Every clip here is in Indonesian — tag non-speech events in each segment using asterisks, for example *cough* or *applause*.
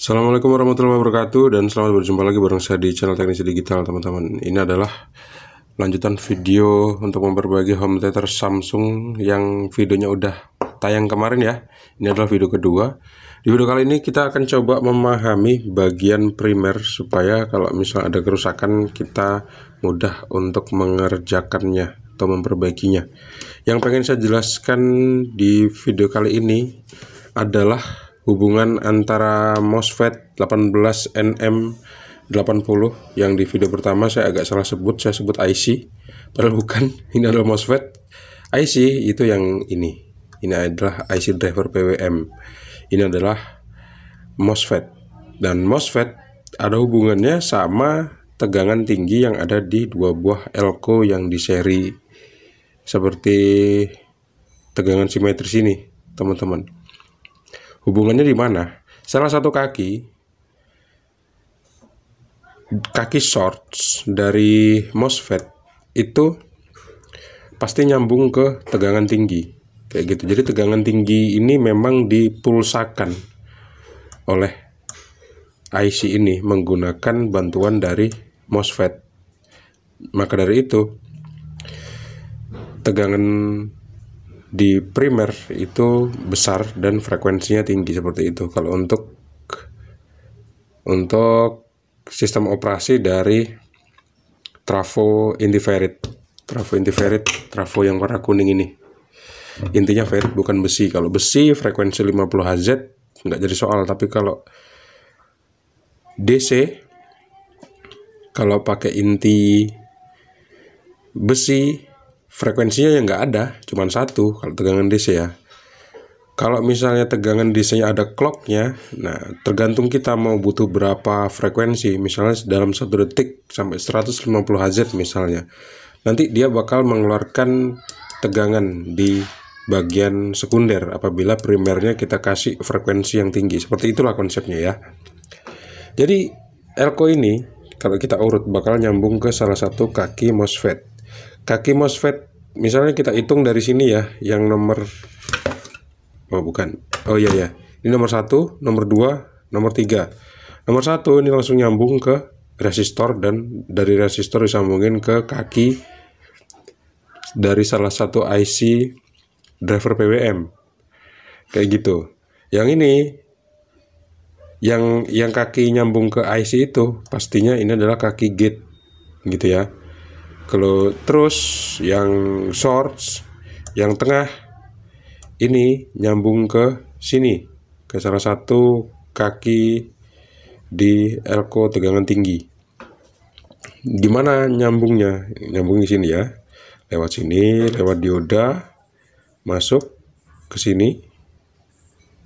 Assalamualaikum warahmatullahi wabarakatuh dan selamat berjumpa lagi bareng saya di channel teknisi digital teman-teman Ini adalah lanjutan video untuk memperbaiki home theater Samsung yang videonya udah tayang kemarin ya Ini adalah video kedua Di video kali ini kita akan coba memahami bagian primer supaya kalau misal ada kerusakan kita mudah untuk mengerjakannya atau memperbaikinya. Yang pengen saya jelaskan di video kali ini adalah hubungan antara MOSFET 18NM80 yang di video pertama saya agak salah sebut, saya sebut IC padahal bukan, *laughs* ini adalah MOSFET IC itu yang ini ini adalah IC driver PWM ini adalah MOSFET dan MOSFET ada hubungannya sama tegangan tinggi yang ada di dua buah elko yang di seri seperti tegangan simetris ini teman-teman Hubungannya di mana? Salah satu kaki kaki shorts dari MOSFET itu pasti nyambung ke tegangan tinggi kayak gitu jadi tegangan tinggi ini memang dipulsakan oleh IC ini menggunakan bantuan dari MOSFET maka dari itu tegangan di primer itu besar dan frekuensinya tinggi seperti itu. Kalau untuk untuk sistem operasi dari trafo indiferit, trafo indiferit, trafo yang warna kuning ini. Hmm. Intinya ferit bukan besi. Kalau besi frekuensi 50 Hz nggak jadi soal, tapi kalau DC kalau pakai inti besi frekuensinya yang nggak ada, cuma satu kalau tegangan DC ya. Kalau misalnya tegangan DC-nya ada clocknya, nah tergantung kita mau butuh berapa frekuensi, misalnya dalam satu detik sampai 150 Hz misalnya. Nanti dia bakal mengeluarkan tegangan di bagian sekunder apabila primernya kita kasih frekuensi yang tinggi. Seperti itulah konsepnya ya. Jadi elko ini kalau kita urut bakal nyambung ke salah satu kaki MOSFET kaki MOSFET misalnya kita hitung dari sini ya yang nomor oh bukan oh iya ya ini nomor satu nomor dua nomor tiga nomor satu ini langsung nyambung ke resistor dan dari resistor disambungin ke kaki dari salah satu IC driver PWM kayak gitu yang ini yang yang kaki nyambung ke IC itu pastinya ini adalah kaki gate gitu ya kalau terus yang shorts yang tengah ini nyambung ke sini ke salah satu kaki di elko tegangan tinggi gimana nyambungnya nyambung di sini ya lewat sini lewat dioda masuk ke sini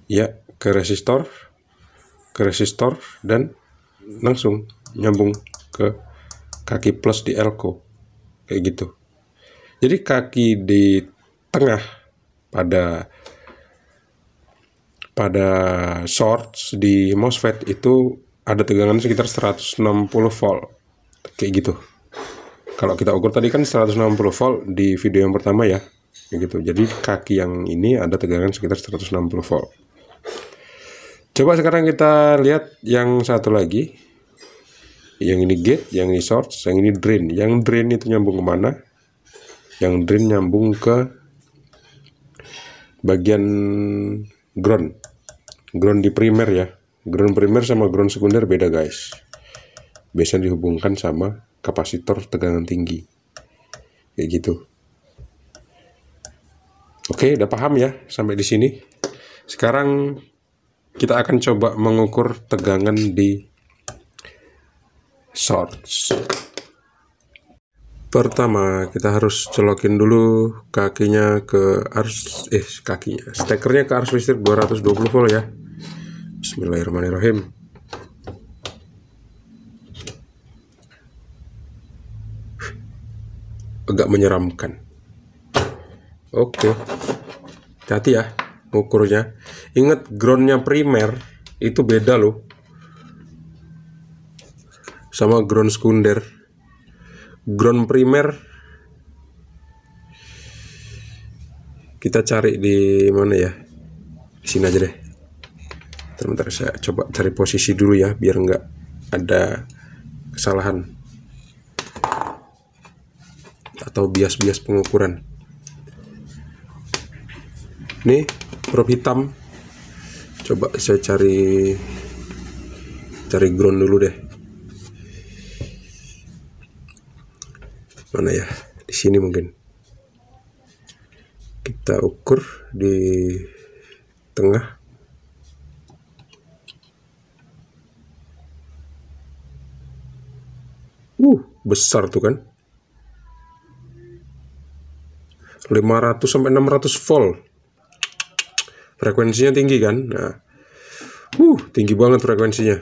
ya ke resistor ke resistor dan langsung nyambung ke kaki plus di elko kayak gitu jadi kaki di tengah pada pada shorts di MOSFET itu ada tegangan sekitar 160 volt kayak gitu kalau kita ukur tadi kan 160 volt di video yang pertama ya kayak gitu jadi kaki yang ini ada tegangan sekitar 160 volt coba sekarang kita lihat yang satu lagi yang ini gate yang ini source yang ini drain yang drain itu nyambung kemana yang drain nyambung ke bagian ground ground di primer ya ground primer sama ground sekunder beda guys biasanya dihubungkan sama kapasitor tegangan tinggi kayak gitu Oke, udah paham ya sampai di sini. Sekarang kita akan coba mengukur tegangan di shorts pertama kita harus colokin dulu kakinya ke arus eh kakinya stekernya ke arus listrik 220 volt ya Bismillahirrahmanirrahim agak menyeramkan oke okay. hati ya ukurnya ingat groundnya primer itu beda loh sama ground sekunder ground primer kita cari di mana ya di sini aja deh Sebentar saya coba cari posisi dulu ya biar nggak ada kesalahan atau bias-bias pengukuran ini probe hitam coba saya cari cari ground dulu deh mana ya di sini mungkin kita ukur di tengah uh besar tuh kan 500 sampai 600 volt frekuensinya tinggi kan nah uh tinggi banget frekuensinya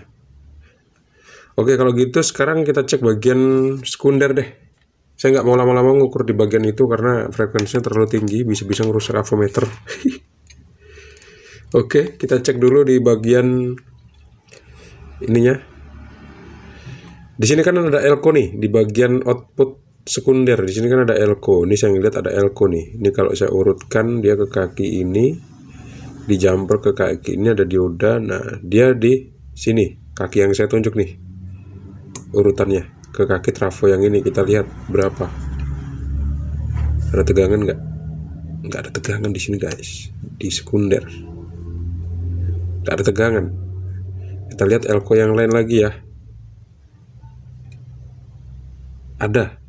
oke kalau gitu sekarang kita cek bagian sekunder deh saya nggak mau lama-lama ngukur di bagian itu karena frekuensinya terlalu tinggi bisa-bisa ngerusak avometer *laughs* oke kita cek dulu di bagian ininya di sini kan ada elko nih di bagian output sekunder di sini kan ada elko ini saya lihat ada elko nih ini kalau saya urutkan dia ke kaki ini di jumper ke kaki ini ada dioda nah dia di sini kaki yang saya tunjuk nih urutannya ke kaki trafo yang ini kita lihat berapa ada tegangan nggak nggak ada tegangan di sini guys di sekunder nggak ada tegangan kita lihat elko yang lain lagi ya ada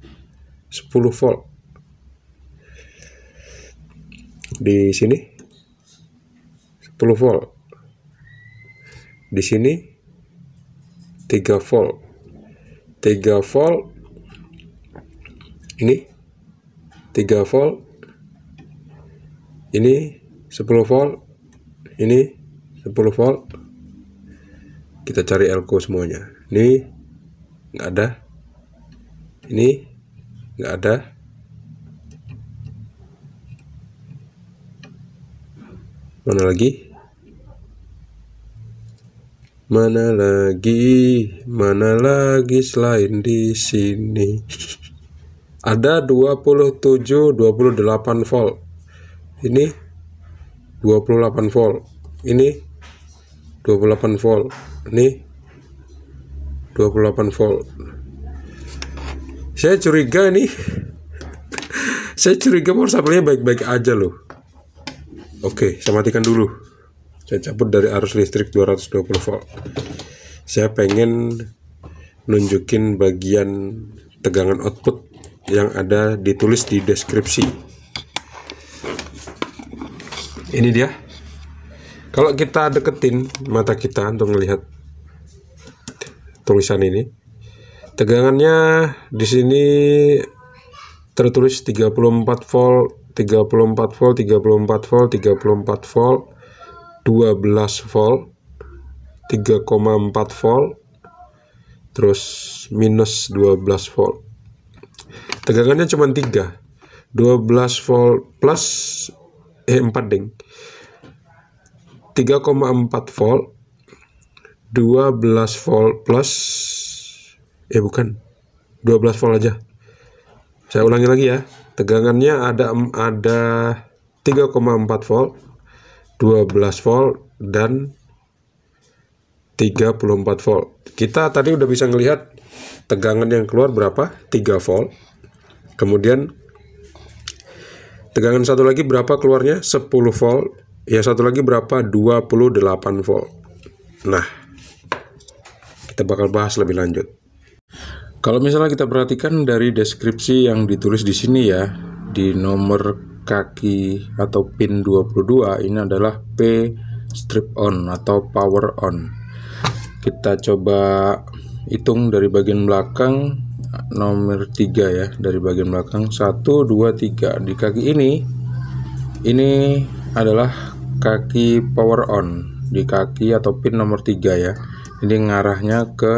10 volt di sini 10 volt di sini 3 volt 3 volt ini 3 volt ini 10 volt ini 10 volt kita cari elko semuanya ini nggak ada ini nggak ada mana lagi Mana lagi, mana lagi selain di sini. Ada 27 28 volt. Ini 28 volt. Ini 28 volt. Ini 28 volt. Saya curiga nih. *laughs* saya curiga power supply-nya baik-baik aja loh. Oke, saya matikan dulu saya cabut dari arus listrik 220 volt saya pengen nunjukin bagian tegangan output yang ada ditulis di deskripsi ini dia kalau kita deketin mata kita untuk melihat tulisan ini tegangannya di sini tertulis 34 volt 34 volt 34 volt 34 volt 12 volt 3,4 volt terus minus 12 volt tegangannya cuma 3 12 volt plus eh 4 ding 3,4 volt 12 volt plus eh bukan 12 volt aja saya ulangi lagi ya tegangannya ada ada 3,4 volt 12 volt dan 34 volt kita tadi udah bisa ngelihat tegangan yang keluar berapa 3 volt kemudian tegangan satu lagi berapa keluarnya 10 volt ya satu lagi berapa 28 volt nah kita bakal bahas lebih lanjut kalau misalnya kita perhatikan dari deskripsi yang ditulis di sini ya di nomor kaki atau pin 22 ini adalah P strip on atau power on kita coba hitung dari bagian belakang nomor 3 ya dari bagian belakang 1 2 3 di kaki ini ini adalah kaki power on di kaki atau pin nomor 3 ya ini ngarahnya ke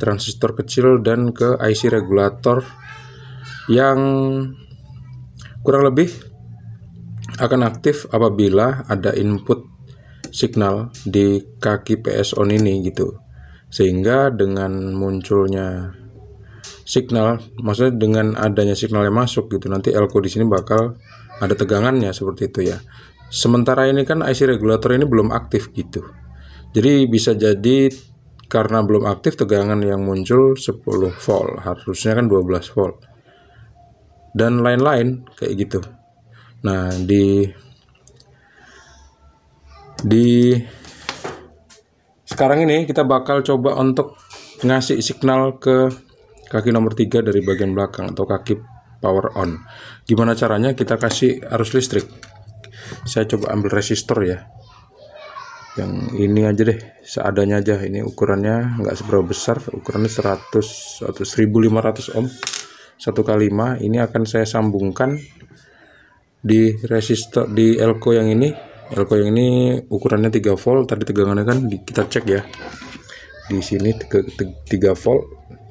transistor kecil dan ke IC regulator yang kurang lebih akan aktif apabila ada input signal di kaki PS on ini gitu sehingga dengan munculnya signal maksudnya dengan adanya signal yang masuk gitu nanti elko di sini bakal ada tegangannya seperti itu ya sementara ini kan IC regulator ini belum aktif gitu jadi bisa jadi karena belum aktif tegangan yang muncul 10 volt harusnya kan 12 volt dan lain-lain kayak gitu nah di di sekarang ini kita bakal coba untuk ngasih signal ke kaki nomor 3 dari bagian belakang atau kaki power on gimana caranya kita kasih arus listrik saya coba ambil resistor ya yang ini aja deh seadanya aja ini ukurannya nggak seberapa besar ukurannya 100 atau 1500 ohm satu kali lima ini akan saya sambungkan di resistor di elko yang ini elko yang ini ukurannya 3 volt tadi tegangannya kan kita cek ya di sini 3, 3 volt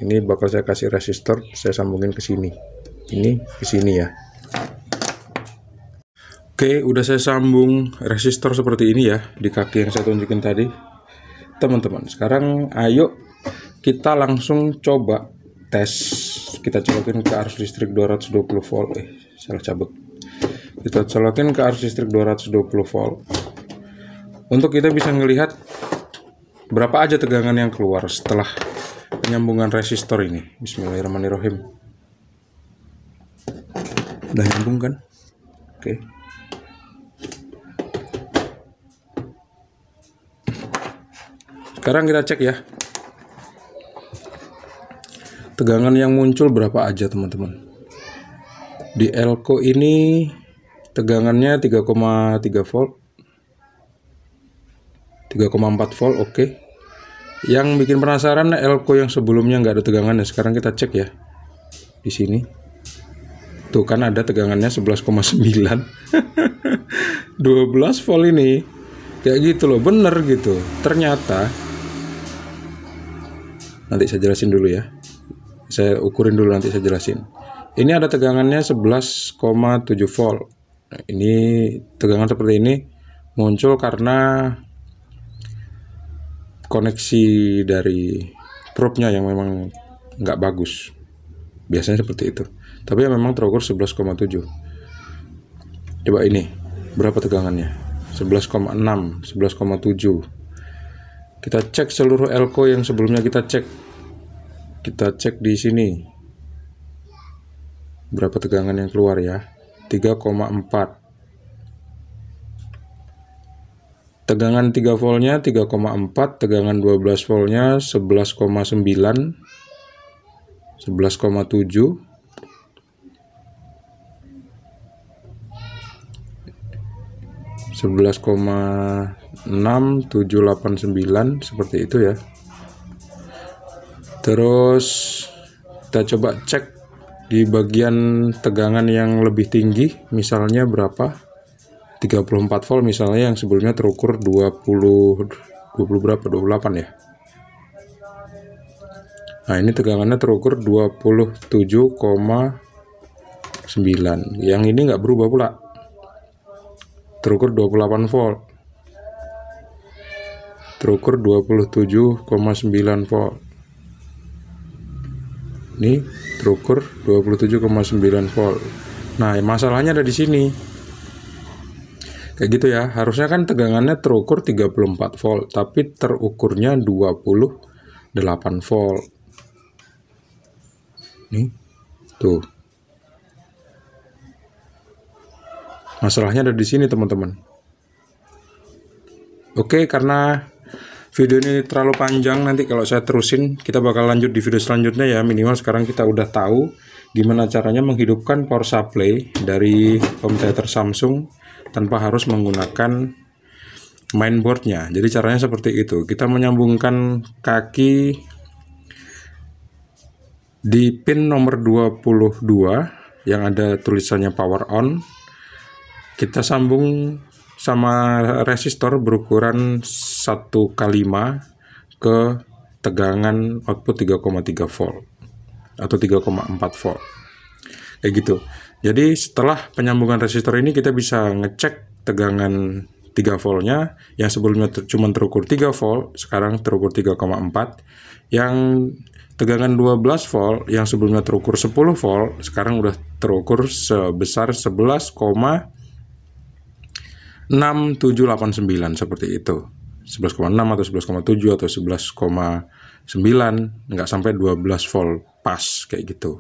ini bakal saya kasih resistor saya sambungin ke sini ini ke sini ya Oke udah saya sambung resistor seperti ini ya di kaki yang saya tunjukin tadi teman-teman sekarang ayo kita langsung coba tes kita colokin ke arus listrik 220 volt eh salah cabut kita colokin ke arus listrik 220 volt untuk kita bisa melihat berapa aja tegangan yang keluar setelah penyambungan resistor ini bismillahirrahmanirrahim udah nyambung kan oke okay. sekarang kita cek ya tegangan yang muncul berapa aja teman-teman di elko ini tegangannya 3,3 volt 3,4 volt oke okay. yang bikin penasaran elko yang sebelumnya nggak ada tegangannya sekarang kita cek ya di sini tuh kan ada tegangannya 11,9 12 *laughs* volt ini kayak gitu loh bener gitu ternyata nanti saya jelasin dulu ya saya ukurin dulu nanti saya jelasin ini ada tegangannya 11,7 volt nah, ini tegangan seperti ini muncul karena koneksi dari probe-nya yang memang nggak bagus biasanya seperti itu tapi memang terukur 11,7 coba ini berapa tegangannya 11,6 11,7 kita cek seluruh elko yang sebelumnya kita cek kita cek di sini berapa tegangan yang keluar ya 3,4 tegangan 3 voltnya 3,4 tegangan 12 voltnya 11,9 11,7 11,6789 seperti itu ya terus kita coba cek di bagian tegangan yang lebih tinggi misalnya berapa 34 volt misalnya yang sebelumnya terukur 20 20 berapa 28 ya Nah ini tegangannya terukur 27,9 yang ini nggak berubah pula terukur 28 volt terukur 27,9 volt ini terukur 27,9 volt nah masalahnya ada di sini kayak gitu ya harusnya kan tegangannya terukur 34 volt tapi terukurnya 28 volt nih tuh masalahnya ada di sini teman-teman oke karena video ini terlalu panjang nanti kalau saya terusin kita bakal lanjut di video selanjutnya ya minimal sekarang kita udah tahu gimana caranya menghidupkan power supply dari home theater Samsung tanpa harus menggunakan mainboardnya jadi caranya seperti itu kita menyambungkan kaki di pin nomor 22 yang ada tulisannya power on kita sambung sama resistor berukuran 1 k 5 ke tegangan output 3,3 volt atau 3,4 volt kayak gitu jadi setelah penyambungan resistor ini kita bisa ngecek tegangan 3 voltnya yang sebelumnya ter cuma terukur 3 volt sekarang terukur 3,4 yang tegangan 12 volt yang sebelumnya terukur 10 volt sekarang udah terukur sebesar 11,4 6789 seperti itu. 11,6 atau 11,7 atau 11,9 nggak sampai 12 volt pas kayak gitu.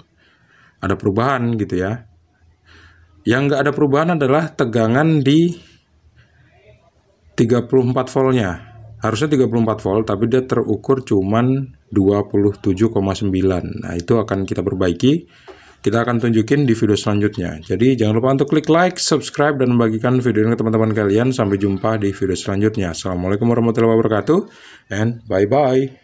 Ada perubahan gitu ya. Yang nggak ada perubahan adalah tegangan di 34 voltnya. Harusnya 34 volt tapi dia terukur cuman 27,9. Nah, itu akan kita perbaiki kita akan tunjukin di video selanjutnya. Jadi jangan lupa untuk klik like, subscribe, dan membagikan video ini ke teman-teman kalian. Sampai jumpa di video selanjutnya. Assalamualaikum warahmatullahi wabarakatuh, and bye-bye.